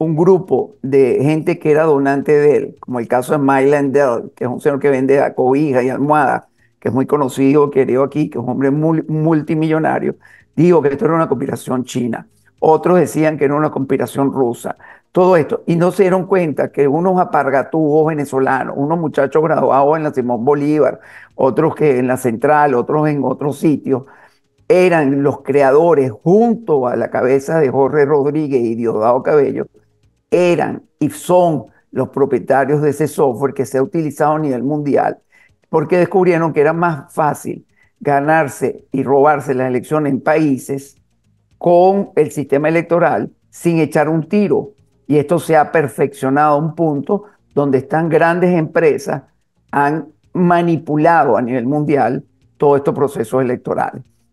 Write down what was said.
un grupo de gente que era donante de él, como el caso de Myland Dell, que es un señor que vende a cobija y Almohada, que es muy conocido, querido aquí, que es un hombre multimillonario, dijo que esto era una conspiración china. Otros decían que era una conspiración rusa. Todo esto. Y no se dieron cuenta que unos apargatubos venezolanos, unos muchachos graduados en la Simón Bolívar, otros que en la Central, otros en otros sitios, eran los creadores junto a la cabeza de Jorge Rodríguez y Diosdado Cabello eran y son los propietarios de ese software que se ha utilizado a nivel mundial, porque descubrieron que era más fácil ganarse y robarse las elecciones en países con el sistema electoral sin echar un tiro. Y esto se ha perfeccionado a un punto donde están grandes empresas, han manipulado a nivel mundial todos estos procesos electorales.